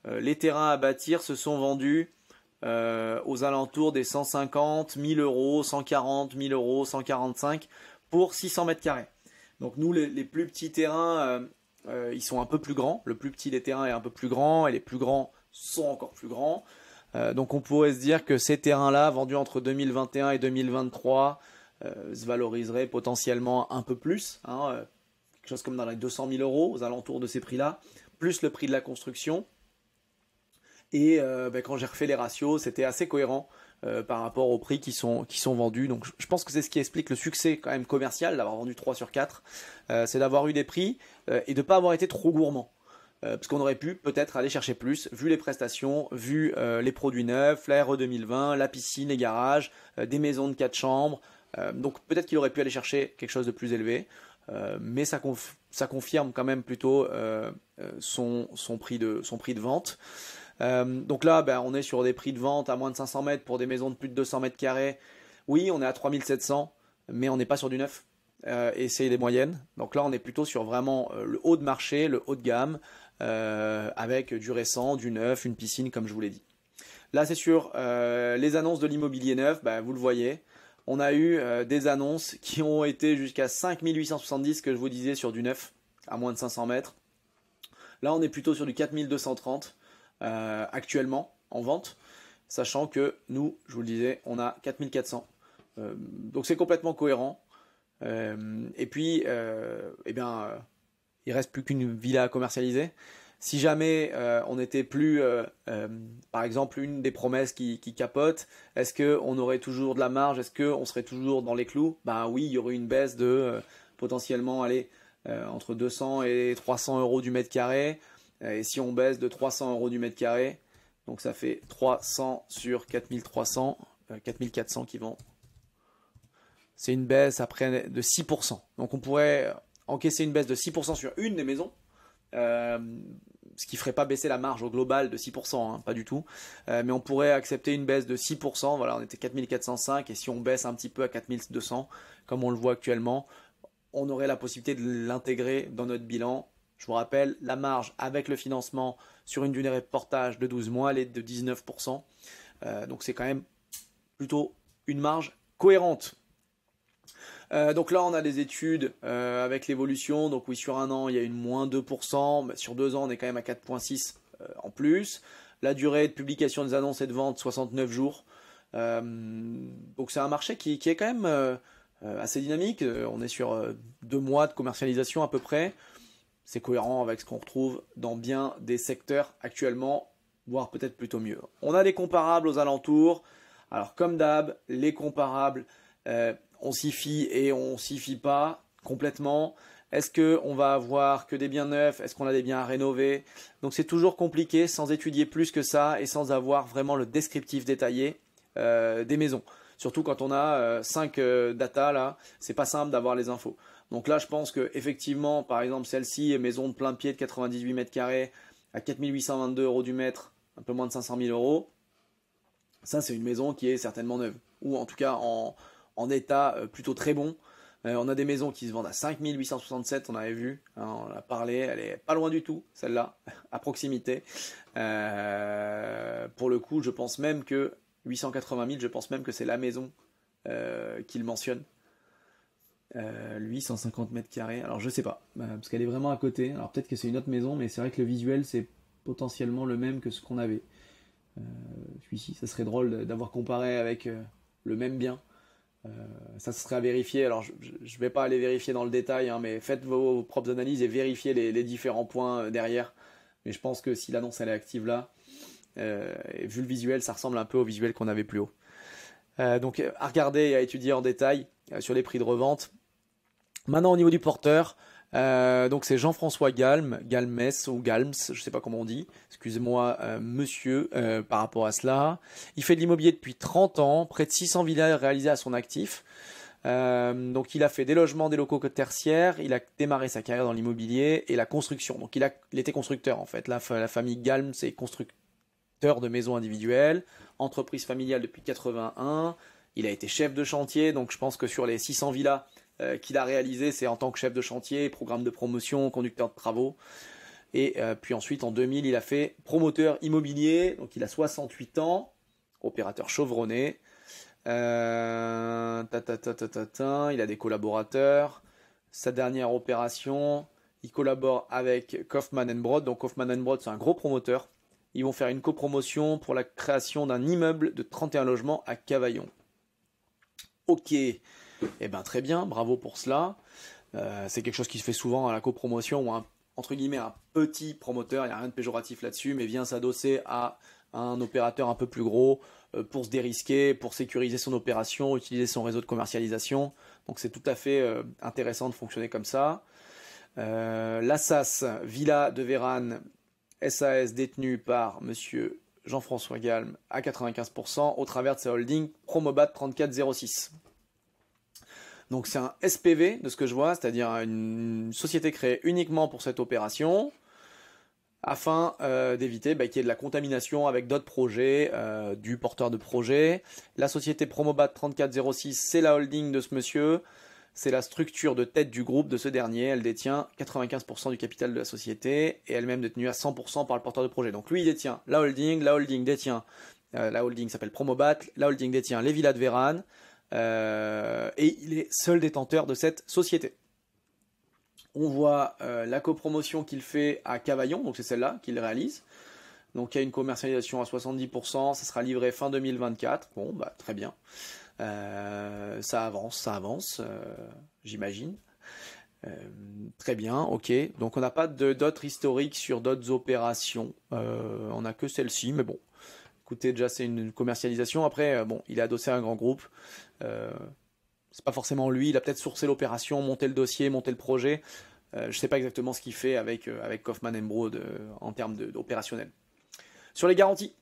les terrains à bâtir se sont vendus aux alentours des 150, 1000 euros, 140, 1000 euros, 145 pour 600 mètres carrés. Donc nous, les, plus petits terrains, euh, euh, ils sont un peu plus grands. Le plus petit des terrains est un peu plus grand et les plus grands sont encore plus grands. Euh, donc on pourrait se dire que ces terrains-là, vendus entre 2021 et 2023, se valoriseraient potentiellement un peu plus. Hein, quelque chose comme dans les 200 000 euros, aux alentours de ces prix-là, plus le prix de la construction. Et ben, quand j'ai refait les ratios, c'était assez cohérent euh, par rapport aux prix qui sont, qui sont vendus. Donc je pense que c'est ce qui explique le succès quand même commercial d'avoir vendu 3 sur 4, euh, c'est d'avoir eu des prix euh, et de ne pas avoir été trop gourmand. parce qu'on aurait pu peut-être aller chercher plus, vu les prestations, vu les produits neufs, l'ARE 2020, la piscine, les garages, des maisons de 4 chambres. donc peut-être qu'il aurait pu aller chercher quelque chose de plus élevé. mais ça, confirme quand même plutôt son, prix de, son, prix de, vente. Euh, donc là, ben, on est sur des prix de vente à moins de 500 mètres pour des maisons de plus de 200 mètres carrés. Oui, on est à 3700, mais on n'est pas sur du neuf. Euh, et c'est les moyennes. Donc là, on est plutôt sur vraiment euh, le haut de marché, le haut de gamme, avec du récent, du neuf, une piscine, comme je vous l'ai dit. Là, c'est sur les annonces de l'immobilier neuf, ben, vous le voyez. On a eu des annonces qui ont été jusqu'à 5870, que je vous disais, sur du neuf, à moins de 500 mètres. Là, on est plutôt sur du 4230. Euh, actuellement en vente, sachant que nous, je vous le disais, on a 4400. Euh, donc c'est complètement cohérent. Euh, et puis, eh bien, il reste plus qu'une villa à commercialiser. Si jamais on n'était plus, par exemple, une des promesses qui, capote, est-ce qu'on aurait toujours de la marge Est-ce qu'on serait toujours dans les clous Ben oui, il y aurait une baisse de potentiellement, allez, entre 200 et 300 euros du mètre carré. Euh, et si on baisse de 300 euros du mètre carré, donc ça fait 300 sur 4300, 4400 euh, qui vont. C'est une baisse après de 6%. Donc on pourrait encaisser une baisse de 6% sur une des maisons. Euh, ce qui ne ferait pas baisser la marge au global de 6%, hein, pas du tout. mais on pourrait accepter une baisse de 6%. Voilà, on était 4405 et si on baisse un petit peu à 4200, comme on le voit actuellement, on aurait la possibilité de l'intégrer dans notre bilan je vous rappelle, la marge avec le financement sur une durée de portage de 12 mois, elle est de 19%. Euh, donc c'est quand même plutôt une marge cohérente. Euh, donc là, on a des études euh, avec l'évolution. Donc oui, sur un an, il y a une moins 2%. Mais sur deux ans, on est quand même à 4,6 en plus. La durée de publication des annonces et de vente, 69 jours. donc c'est un marché qui, qui est quand même assez dynamique. On est sur deux mois de commercialisation à peu près c'est cohérent avec ce qu'on retrouve dans bien des secteurs actuellement, voire peut-être plutôt mieux. On a des comparables aux alentours. Alors comme d'hab, les comparables, euh, on s'y fie et on s'y fie pas complètement. Est-ce qu'on va avoir que des biens neufs Est-ce qu'on a des biens à rénover Donc c'est toujours compliqué sans étudier plus que ça et sans avoir vraiment le descriptif détaillé euh, des maisons. Surtout quand on a 5 euh, datas data là, c'est pas simple d'avoir les infos. Donc là, je pense que effectivement, par exemple, celle-ci, est maison de plein pied de 98 mètres carrés à 4822 euros du mètre, un peu moins de 500 000 euros. Ça, c'est une maison qui est certainement neuve, ou en tout cas en, état euh, plutôt très bon. Euh, on a des maisons qui se vendent à 5867, on avait vu, hein, on a parlé, elle est pas loin du tout, celle-là, à proximité. Euh, pour le coup, je pense même que 880 000, je pense même que c'est la maison qu'il mentionne euh, lui, 150 mètres carrés. Alors, je sais pas, euh, parce qu'elle est vraiment à côté. Alors, peut-être que c'est une autre maison, mais c'est vrai que le visuel, c'est potentiellement le même que ce qu'on avait. Euh, Celui-ci, ça serait drôle d'avoir comparé avec euh, le même bien. Euh, ça serait à vérifier. Alors, je, ne vais pas aller vérifier dans le détail, hein, mais faites vos, propres analyses et vérifiez les, différents points derrière. Mais je pense que si l'annonce elle est active là, et vu le visuel, ça ressemble un peu au visuel qu'on avait plus haut. donc, à regarder et à étudier en détail sur les prix de revente. Maintenant, au niveau du porteur, euh, donc c'est Jean-François Galm, Galmes ou Galms, je sais pas comment on dit, excusez-moi euh, monsieur euh, par rapport à cela. Il fait de l'immobilier depuis 30 ans, près de 600 villas réalisées à son actif. donc il a fait des logements, des locaux tertiaires, il a démarré sa carrière dans l'immobilier et la construction. Donc il, a, il était constructeur en fait, la, la famille Galm c'est constructeur de maisons individuelles, entreprise familiale depuis 81, il a été chef de chantier, donc je pense que sur les 600 villas euh, qu'il a réalisé, c'est en tant que chef de chantier, programme de promotion, conducteur de travaux. Et euh, puis ensuite, en 2000, il a fait promoteur immobilier, donc il a 68 ans, opérateur chevronné. Euh, ta, ta, ta, il a des collaborateurs. Sa dernière opération, il collabore avec Kaufmann Broad. Donc Kaufmann Broad, c'est un gros promoteur. Ils vont faire une copromotion pour la création d'un immeuble de 31 logements à Cavaillon. Ok. Eh ben très bien, bravo pour cela. Euh, c'est quelque chose qui se fait souvent à la copromotion ou entre guillemets un petit promoteur, il n'y a rien de péjoratif là-dessus, mais vient s'adosser à un opérateur un peu plus gros euh, pour se dérisquer, pour sécuriser son opération, utiliser son réseau de commercialisation. Donc c'est tout à fait euh, intéressant de fonctionner comme ça. Euh, la SAS, Villa de Véran, SAS détenue par M. Jean-François Galme à 95% au travers de sa holding Promobat 3406. Donc c'est un SPV de ce que je vois, c'est-à-dire une société créée uniquement pour cette opération afin euh, d'éviter bah, qu'il y ait de la contamination avec d'autres projets euh, du porteur de projet. La société Promobat 3406, c'est la holding de ce monsieur, c'est la structure de tête du groupe de ce dernier. Elle détient 95% du capital de la société et elle-même détenue à 100% par le porteur de projet. Donc lui, il détient la holding, la holding détient, euh, la holding s'appelle Promobat, la holding détient les villas de Véran, euh, et il est seul détenteur de cette société. On voit euh, la copromotion qu'il fait à Cavaillon, donc c'est celle-là qu'il réalise. Donc il y a une commercialisation à 70%, ça sera livré fin 2024. Bon, bah, très bien. Euh, ça avance, ça avance, j'imagine. très bien, ok. Donc on n'a pas d'autres historiques sur d'autres opérations. on n'a que celle-ci, mais bon, Écoutez, déjà, c'est une commercialisation. Après, euh, bon, il est adossé à un grand groupe. Ce euh, c'est pas forcément lui. Il a peut-être sourcé l'opération, monté le dossier, monté le projet. Je euh, je sais pas exactement ce qu'il fait avec, avec Kaufman Broad en termes d'opérationnel. Sur les garanties,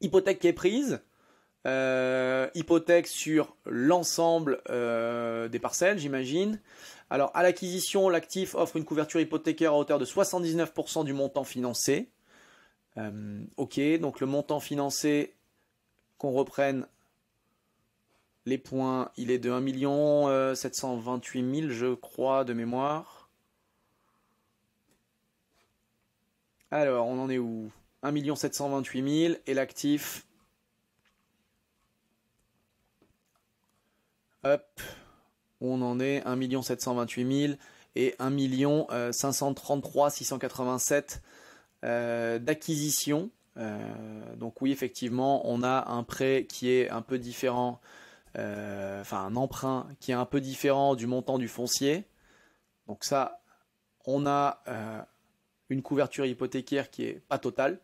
hypothèque qui est prise. hypothèque sur l'ensemble des parcelles, j'imagine. Alors, à l'acquisition, l'actif offre une couverture hypothécaire à hauteur de 79% du montant financé. Euh, ok, donc le montant financé, qu'on reprenne les points, il est de 1 728 000, je crois, de mémoire. Alors, on en est où 1 728 000 et l'actif. Hop, on en est 1 728 000 et 1 533 687 euh, d'acquisition. Euh, donc oui, effectivement, on a un prêt qui est un peu différent, euh, enfin un emprunt qui est un peu différent du montant du foncier. Donc ça, on a une couverture hypothécaire qui est pas totale.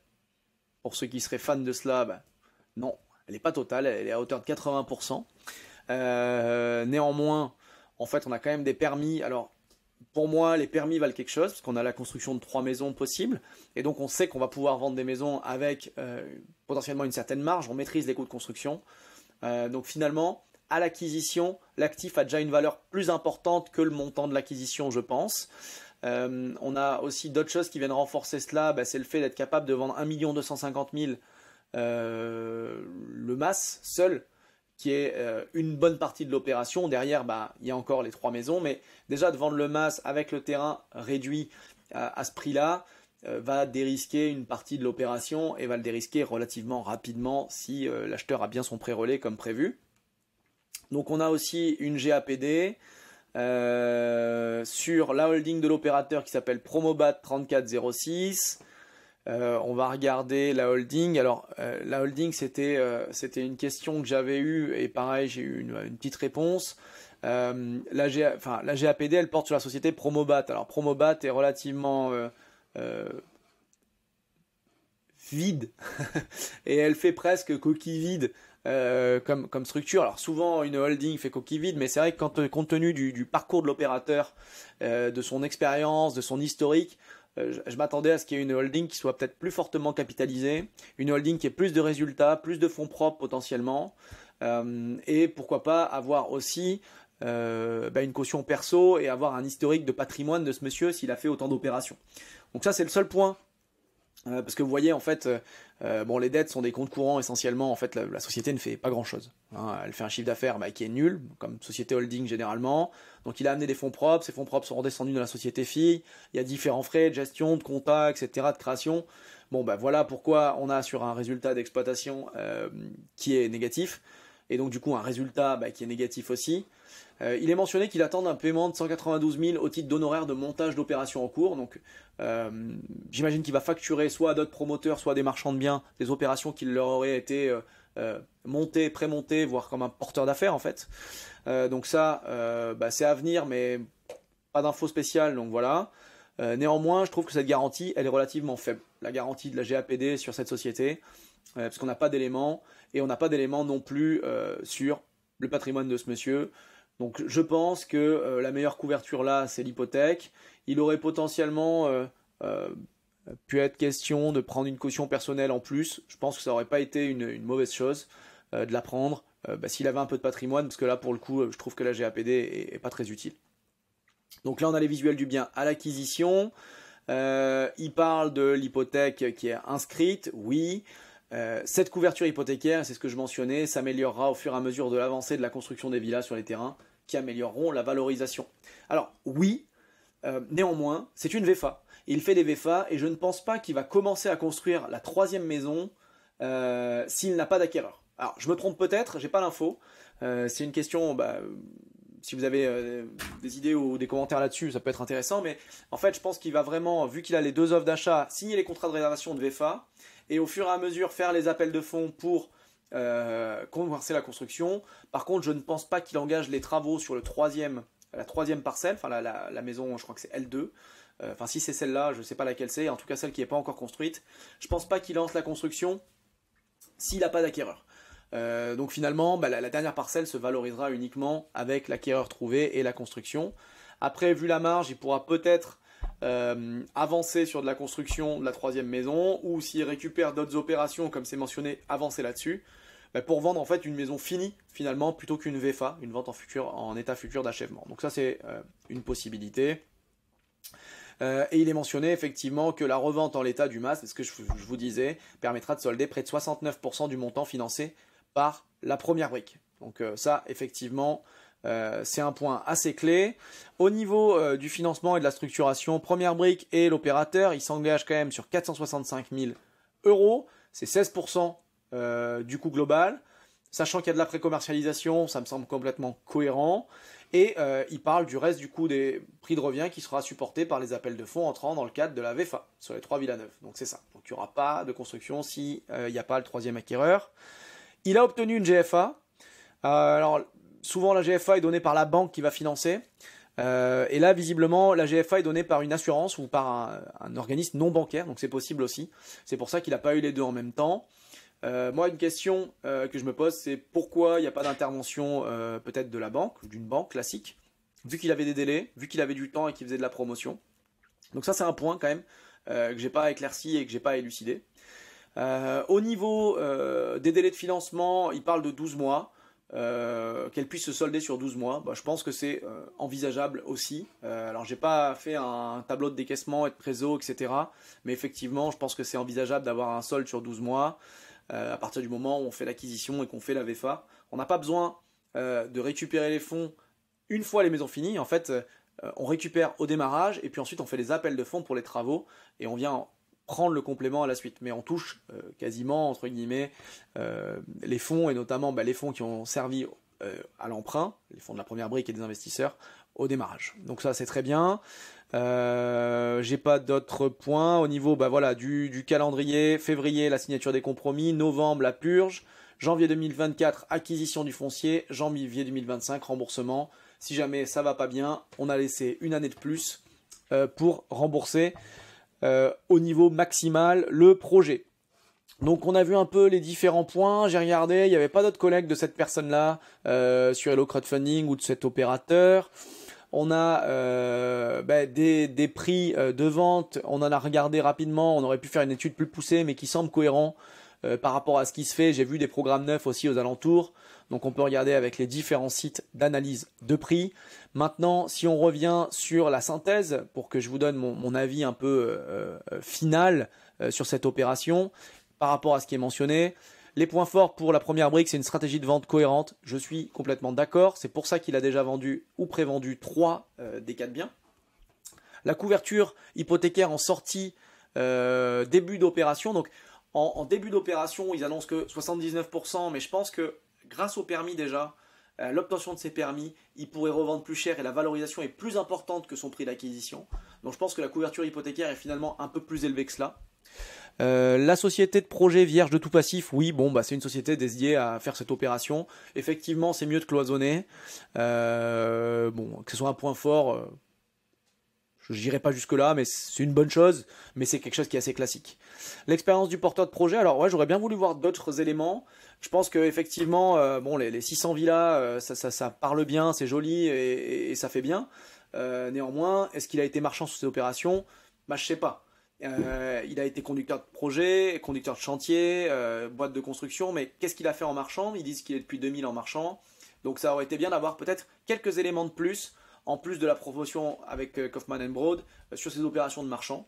Pour ceux qui seraient fans de cela, bah, non, elle n'est pas totale, elle est à hauteur de 80%. néanmoins, en fait, on a quand même des permis. Alors, pour moi, les permis valent quelque chose, parce qu'on a la construction de trois maisons possibles, et donc on sait qu'on va pouvoir vendre des maisons avec euh, potentiellement une certaine marge, on maîtrise les coûts de construction. Euh, donc finalement, à l'acquisition, l'actif a déjà une valeur plus importante que le montant de l'acquisition, je pense. Euh, on a aussi d'autres choses qui viennent renforcer cela, bah, c'est le fait d'être capable de vendre 1 250 000 le masse seul qui est euh, une bonne partie de l'opération. Derrière, bah, il y a encore les trois maisons, mais déjà de vendre le masque avec le terrain réduit à ce prix-là, euh, va dérisquer une partie de l'opération et va le dérisquer relativement rapidement si euh, l'acheteur a bien son pré-relais comme prévu. Donc on a aussi une GAPD sur la holding de l'opérateur qui s'appelle Promobat 3406. Euh, on va regarder la holding. Alors euh, la holding, euh, c'était une question que j'avais eue et pareil, j'ai eu une, petite réponse. la, GAPD, elle porte sur la société Promobat. Alors Promobat est relativement vide et elle fait presque coquille vide. comme, structure. Alors souvent une holding fait coquille vide, mais c'est vrai que quand, compte tenu du parcours de l'opérateur, de son expérience, de son historique, euh, je, m'attendais à ce qu'il y ait une holding qui soit peut-être plus fortement capitalisée, une holding qui ait plus de résultats, plus de fonds propres potentiellement, euh, et pourquoi pas avoir aussi euh, bah, une caution perso et avoir un historique de patrimoine de ce monsieur s'il a fait autant d'opérations. Donc ça c'est le seul point euh, parce que vous voyez en fait, euh, euh, les dettes sont des comptes courants essentiellement. En fait, la, société ne fait pas grand chose. Hein. Elle fait un chiffre d'affaires bah, qui est nul, comme société holding généralement. Donc il a amené des fonds propres. Ces fonds propres sont redescendus dans la société fille. Il y a différents frais de gestion, de compta, etc., de création. Bon bah, voilà pourquoi on a sur un résultat d'exploitation qui est négatif et donc du coup un résultat bah, qui est négatif aussi. Euh, il est mentionné qu'il attend un paiement de 192 000 au titre d'honoraires de montage d'opérations en cours. Donc, euh, j'imagine qu'il va facturer soit à d'autres promoteurs, soit à des marchands de biens des opérations qui leur auraient été euh, montées, prémontées, voire comme un porteur d'affaires en fait. donc ça, bah, c'est à venir, mais pas d'infos spéciales. Donc voilà. néanmoins, je trouve que cette garantie, elle est relativement faible. La garantie de la GAPD sur cette société, parce qu'on n'a pas d'éléments et on n'a pas d'éléments non plus euh, sur le patrimoine de ce monsieur. Donc je pense que euh, la meilleure couverture là, c'est l'hypothèque. Il aurait potentiellement euh, pu être question de prendre une caution personnelle en plus. Je pense que ça n'aurait pas été une, mauvaise chose de la prendre bah, s'il avait un peu de patrimoine, parce que là, pour le coup, je trouve que la GAPD est, pas très utile. Donc là, on a les visuels du bien à l'acquisition. il parle de l'hypothèque qui est inscrite, oui. Euh, cette couverture hypothécaire, c'est ce que je mentionnais, s'améliorera au fur et à mesure de l'avancée de la construction des villas sur les terrains qui amélioreront la valorisation. Alors oui, euh, néanmoins, c'est une VFA. Il fait des VFA et je ne pense pas qu'il va commencer à construire la troisième maison euh, s'il n'a pas d'acquéreur. Alors je me trompe peut-être, j'ai pas l'info. c'est une question bah, si vous avez des idées ou des commentaires là-dessus, ça peut être intéressant. Mais en fait, je pense qu'il va vraiment, vu qu'il a les deux offres d'achat, signer les contrats de réservation de VFA et au fur et à mesure faire les appels de fonds pour euh, la construction. Par contre, je ne pense pas qu'il engage les travaux sur le troisième, la troisième parcelle, enfin la, maison, je crois que c'est L2. Euh, enfin, si c'est celle-là, je ne sais pas laquelle c'est, en tout cas celle qui n'est pas encore construite. Je ne pense pas qu'il lance la construction s'il n'a pas d'acquéreur. Euh, donc finalement, bah, la, dernière parcelle se valorisera uniquement avec l'acquéreur trouvé et la construction. Après, vu la marge, il pourra peut-être euh, avancer sur de la construction de la troisième maison, ou s'ils récupèrent d'autres opérations, comme c'est mentionné, avancer là-dessus, ben, pour vendre en fait une maison finie finalement plutôt qu'une VFA, une vente en, état futur d'achèvement. Donc ça c'est euh, une possibilité. Euh, et il est mentionné effectivement que la revente en l'état du MAS, c'est ce que je, vous disais, permettra de solder près de 69% du montant financé par la première brique. Donc ça, effectivement, euh, c'est un point assez clé. Au niveau euh, du financement et de la structuration, Première Brique et l'opérateur, Il s'engage quand même sur 465 000 euros. C'est 16% euh, du coût global. Sachant qu'il y a de la pré-commercialisation, ça me semble complètement cohérent. Et il parle du reste du coût des prix de revient qui sera supporté par les appels de fonds entrant dans le cadre de la VFA sur les trois neuf. Donc c'est ça. Donc il n'y aura pas de construction s'il n'y a pas le troisième acquéreur. Il a obtenu une GFA. alors souvent la GFA est donnée par la banque qui va financer. Euh, et là, visiblement, la GFA est donnée par une assurance ou par un, organisme non bancaire, donc c'est possible aussi. C'est pour ça qu'il n'a pas eu les deux en même temps. Euh, moi, une question euh, que je me pose, c'est pourquoi il n'y a pas d'intervention peut-être de la banque, d'une banque classique, vu qu'il avait des délais, vu qu'il avait du temps et qu'il faisait de la promotion. Donc ça, c'est un point quand même que je n'ai pas éclairci et que j'ai pas élucidé. au niveau des délais de financement, il parle de 12 mois. Euh, qu'elle puisse se solder sur 12 mois, bah, je pense que c'est euh, envisageable aussi. Euh, alors j'ai pas fait un tableau de décaissement et de réseau etc. Mais effectivement, je pense que c'est envisageable d'avoir un solde sur 12 mois euh, à partir du moment où on fait l'acquisition et qu'on fait la VFA. On n'a pas besoin de récupérer les fonds une fois les maisons finies. En fait, on récupère au démarrage et puis ensuite on fait les appels de fonds pour les travaux et on vient prendre le complément à la suite. Mais on touche euh, quasiment, entre guillemets, euh, les fonds, et notamment bah, les fonds qui ont servi euh, à l'emprunt, les fonds de la première brique et des investisseurs, au démarrage. Donc ça, c'est très bien. J'ai pas d'autres points au niveau bah, voilà, du, calendrier. Février, la signature des compromis. Novembre, la purge. Janvier 2024, acquisition du foncier. Janvier 2025, remboursement. Si jamais ça va pas bien, on a laissé une année de plus pour rembourser euh, au niveau maximal le projet. Donc on a vu un peu les différents points, j'ai regardé, il n'y avait pas d'autres collègues de cette personne-là euh, sur Hello Crowdfunding ou de cet opérateur. On a euh, ben, des, des, prix de vente, on en a regardé rapidement, on aurait pu faire une étude plus poussée mais qui semble cohérent par rapport à ce qui se fait. J'ai vu des programmes neufs aussi aux alentours. Donc on peut regarder avec les différents sites d'analyse de prix. Maintenant, si on revient sur la synthèse, pour que je vous donne mon, avis un peu euh, euh, final euh, sur cette opération, par rapport à ce qui est mentionné, les points forts pour la première brique, c'est une stratégie de vente cohérente. Je suis complètement d'accord. C'est pour ça qu'il a déjà vendu ou prévendu 3 des 4 biens. La couverture hypothécaire en sortie début d'opération. Donc en début d'opération, ils annoncent que 79%, mais je pense que grâce au permis déjà, euh, l'obtention de ces permis, il pourrait revendre plus cher et la valorisation est plus importante que son prix d'acquisition. Donc je pense que la couverture hypothécaire est finalement un peu plus élevée que cela. Euh, la société de projet vierge de tout passif, oui, bon, bah, c'est une société dédiée à faire cette opération. Effectivement, c'est mieux de cloisonner. Euh, bon, que ce soit un point fort, je n'irai pas jusque-là, mais c'est une bonne chose, mais c'est quelque chose qui est assez classique. L'expérience du porteur de projet, alors ouais, j'aurais bien voulu voir d'autres éléments je pense que effectivement, euh, bon, les, 600 villas, euh, ça, parle bien, c'est joli et, ça fait bien. Euh, néanmoins, est-ce qu'il a été marchand sur ces opérations Je bah, je sais pas. il a été conducteur de projet, conducteur de chantier, boîte de construction, mais qu'est-ce qu'il a fait en marchand Ils disent qu'il est depuis 2000 en marchand, donc ça aurait été bien d'avoir peut-être quelques éléments de plus, en plus de la promotion avec Kaufmann Broad, sur ces opérations de marchand.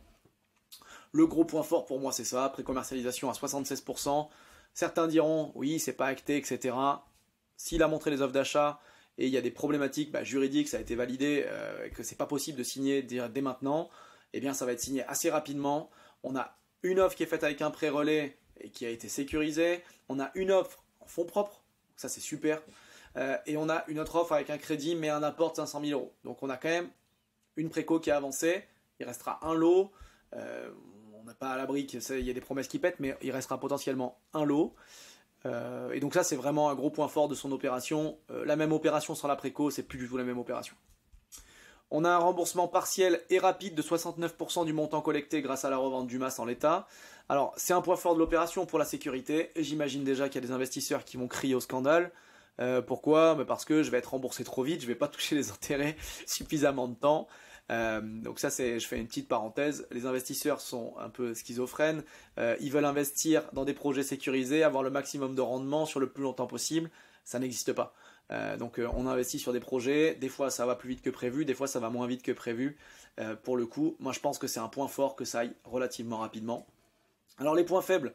Le gros point fort pour moi, c'est ça. Pré-commercialisation à 76%. Certains diront, oui, c'est pas acté, etc. S'il a montré les offres d'achat et il y a des problématiques bah, juridiques, ça a été validé, euh, et que c'est pas possible de signer dès, maintenant, eh bien, ça va être signé assez rapidement. On a une offre qui est faite avec un pré relais et qui a été sécurisée. On a une offre en fonds propres, ça c'est super. Euh, et on a une autre offre avec un crédit mais un apport de 500 000 euros. Donc on a quand même une préco qui a avancé. Il restera un lot. Euh, on n'a pas à l'abri il y a des promesses qui pètent, mais il restera potentiellement un lot. Euh, et donc ça, c'est vraiment un gros point fort de son opération. Euh, la même opération sans la préco, c'est plus du tout la même opération. On a un remboursement partiel et rapide de 69% du montant collecté grâce à la revente du masse en l'état. Alors, c'est un point fort de l'opération pour la sécurité. J'imagine déjà qu'il y a des investisseurs qui vont crier au scandale. Euh, pourquoi Parce que je vais être remboursé trop vite, je ne vais pas toucher les intérêts suffisamment de temps. Euh, donc ça, c'est, je fais une petite parenthèse. Les investisseurs sont un peu schizophrènes. Euh, ils veulent investir dans des projets sécurisés, avoir le maximum de rendement sur le plus longtemps possible. Ça n'existe pas. Euh, donc on investit sur des projets. Des fois, ça va plus vite que prévu. Des fois, ça va moins vite que prévu. pour le coup, moi, je pense que c'est un point fort que ça aille relativement rapidement. Alors les points faibles.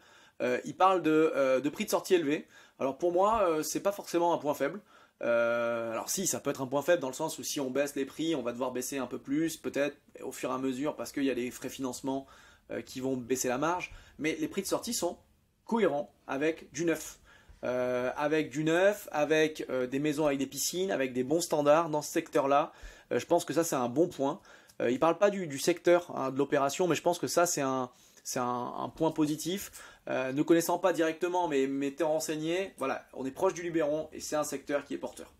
ils parlent de, prix de sortie élevé. Alors pour moi, ce c'est pas forcément un point faible. Euh, alors si, ça peut être un point faible dans le sens où si on baisse les prix, on va devoir baisser un peu plus, peut-être au fur et à mesure, parce qu'il y a des frais financement euh, qui vont baisser la marge. Mais les prix de sortie sont cohérents avec du neuf. Euh, avec du neuf, avec des maisons avec des piscines, avec des bons standards dans ce secteur-là. je pense que ça c'est un bon point. il parle pas du, secteur hein, de l'opération, mais je pense que ça c'est un, c'est un, point positif. Euh, ne connaissant pas directement, mais m'étant renseigné, voilà, on est proche du libéron et c'est un secteur qui est porteur.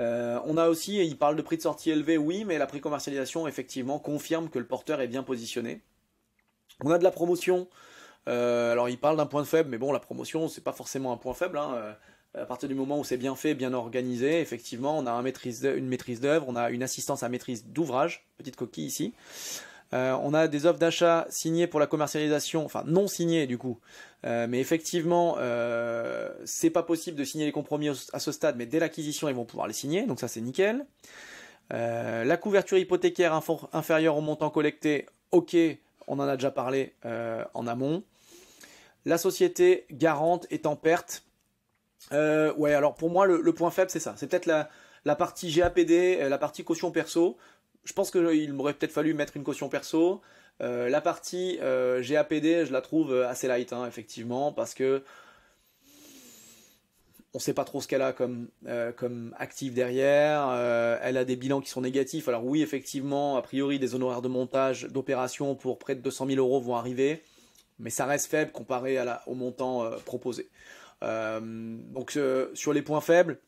Euh, on a aussi, il parle de prix de sortie élevé, oui, mais la prix commercialisation effectivement confirme que le porteur est bien positionné. On a de la promotion. Euh, alors il parle d'un point faible, mais bon, la promotion c'est pas forcément un point faible. Hein. À partir du moment où c'est bien fait, bien organisé, effectivement, on a une maîtrise d'œuvre, on a une assistance à maîtrise d'ouvrage, petite coquille ici. Euh, on a des offres d'achat signées pour la commercialisation, enfin non signées du coup. Euh, mais effectivement, euh, c'est pas possible de signer les compromis à ce stade, mais dès l'acquisition, ils vont pouvoir les signer, donc ça c'est nickel. la couverture hypothécaire inférieure au montant collecté, ok, on en a déjà parlé en amont. La société garante est en perte. ouais, alors pour moi, le, point faible, c'est ça. C'est peut-être la, la partie GAPD, la partie caution perso, je pense qu'il m'aurait peut-être fallu mettre une caution perso. Euh, la partie euh, GAPD, je la trouve euh, assez light, hein, effectivement, parce que on sait pas trop ce qu'elle a comme, actif derrière. elle a des bilans qui sont négatifs. Alors oui, effectivement, a priori, des honoraires de montage d'opération pour près de 200 000 euros vont arriver, mais ça reste faible comparé au montant proposé. donc sur les points faibles,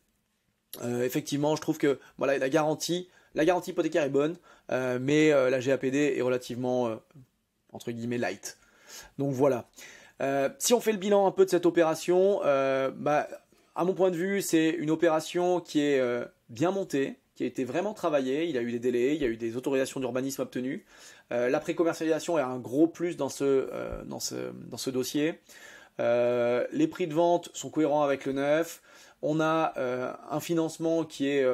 effectivement, je trouve que voilà, la garantie la garantie hypothécaire est bonne, euh, mais euh, la GAPD est relativement, euh, entre guillemets, light. Donc voilà. si on fait le bilan un peu de cette opération, bah, à mon point de vue, c'est une opération qui est bien montée, qui a été vraiment travaillée. Il y a eu des délais, il y a eu des autorisations d'urbanisme obtenues. la pré-commercialisation est un gros plus dans ce, dans ce dossier. les prix de vente sont cohérents avec le neuf. On a un financement qui est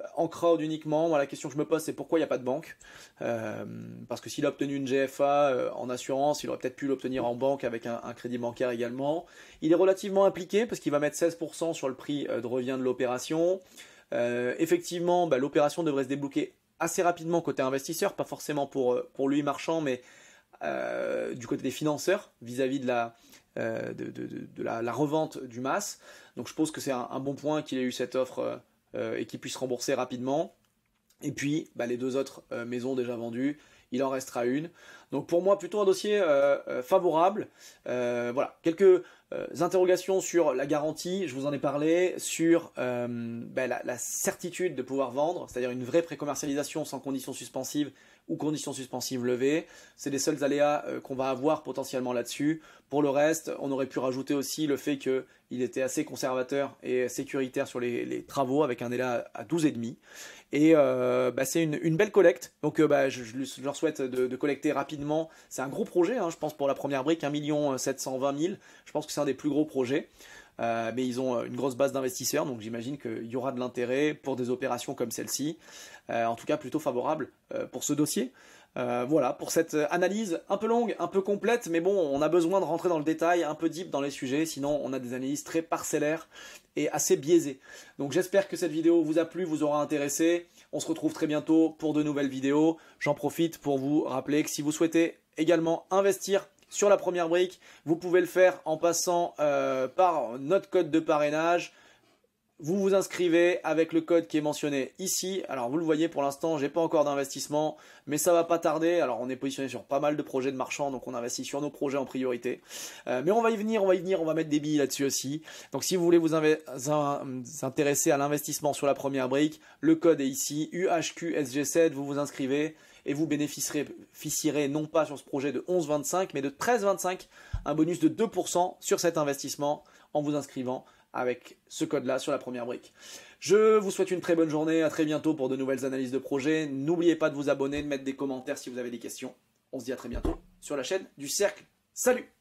euh, en crowd uniquement. la question que je me pose, c'est pourquoi il n'y a pas de banque euh, Parce que s'il a obtenu une GFA euh, en assurance, il aurait peut-être pu l'obtenir en banque avec un, crédit bancaire également. Il est relativement impliqué parce qu'il va mettre 16% sur le prix de revient de l'opération. effectivement, bah, l'opération devrait se débloquer assez rapidement côté investisseur, pas forcément pour, pour lui marchand, mais du côté des financeurs vis-à-vis de la, de, la, revente du MAS. Donc je pense que c'est un, bon point qu'il ait eu cette offre euh, et qui puisse rembourser rapidement. Et puis, bah, les deux autres euh, maisons déjà vendues, il en restera une. Donc pour moi, plutôt un dossier euh, favorable. voilà, quelques interrogations sur la garantie, je vous en ai parlé, sur bah, la, la, certitude de pouvoir vendre, c'est-à-dire une vraie précommercialisation sans conditions suspensives ou conditions suspensives levées. C'est les seuls aléas euh, qu'on va avoir potentiellement là-dessus. Pour le reste, on aurait pu rajouter aussi le fait qu'il était assez conservateur et sécuritaire sur les, travaux avec un délai à 12,5. Et euh, bah, c'est une, belle collecte. Donc euh, bah, je, leur souhaite de, collecter rapidement. C'est un gros projet, hein, je pense, pour la première brique, 1 720 000. Je pense que c'est un des plus gros projets. Euh, mais ils ont euh, une grosse base d'investisseurs, donc j'imagine qu'il y aura de l'intérêt pour des opérations comme celle-ci, euh, en tout cas plutôt favorable pour ce dossier. voilà, pour cette analyse un peu longue, un peu complète, mais bon, on a besoin de rentrer dans le détail, un peu deep dans les sujets, sinon on a des analyses très parcellaires et assez biaisées. Donc j'espère que cette vidéo vous a plu, vous aura intéressé. On se retrouve très bientôt pour de nouvelles vidéos. J'en profite pour vous rappeler que si vous souhaitez également investir sur la première brique. Vous pouvez le faire en passant euh, par notre code de parrainage. Vous vous inscrivez avec le code qui est mentionné ici. Alors vous le voyez pour l'instant, j'ai pas encore d'investissement, mais ça va pas tarder. Alors on est positionné sur pas mal de projets de marchands, donc on investit sur nos projets en priorité. Euh, mais on va y venir, on va y venir, on va mettre des billes là-dessus aussi. Donc si vous voulez vous, vous intéresser à l'investissement sur la première brique, le code est ici UHQSG7. Vous vous inscrivez et vous bénéficierez non pas sur ce projet de 11,25 mais de 13,25, un bonus de 2% sur cet investissement en vous inscrivant avec ce code-là sur la première brique. Je vous souhaite une très bonne journée, à très bientôt pour de nouvelles analyses de projets. N'oubliez pas de vous abonner, de mettre des commentaires si vous avez des questions. On se dit à très bientôt sur la chaîne du Cercle. Salut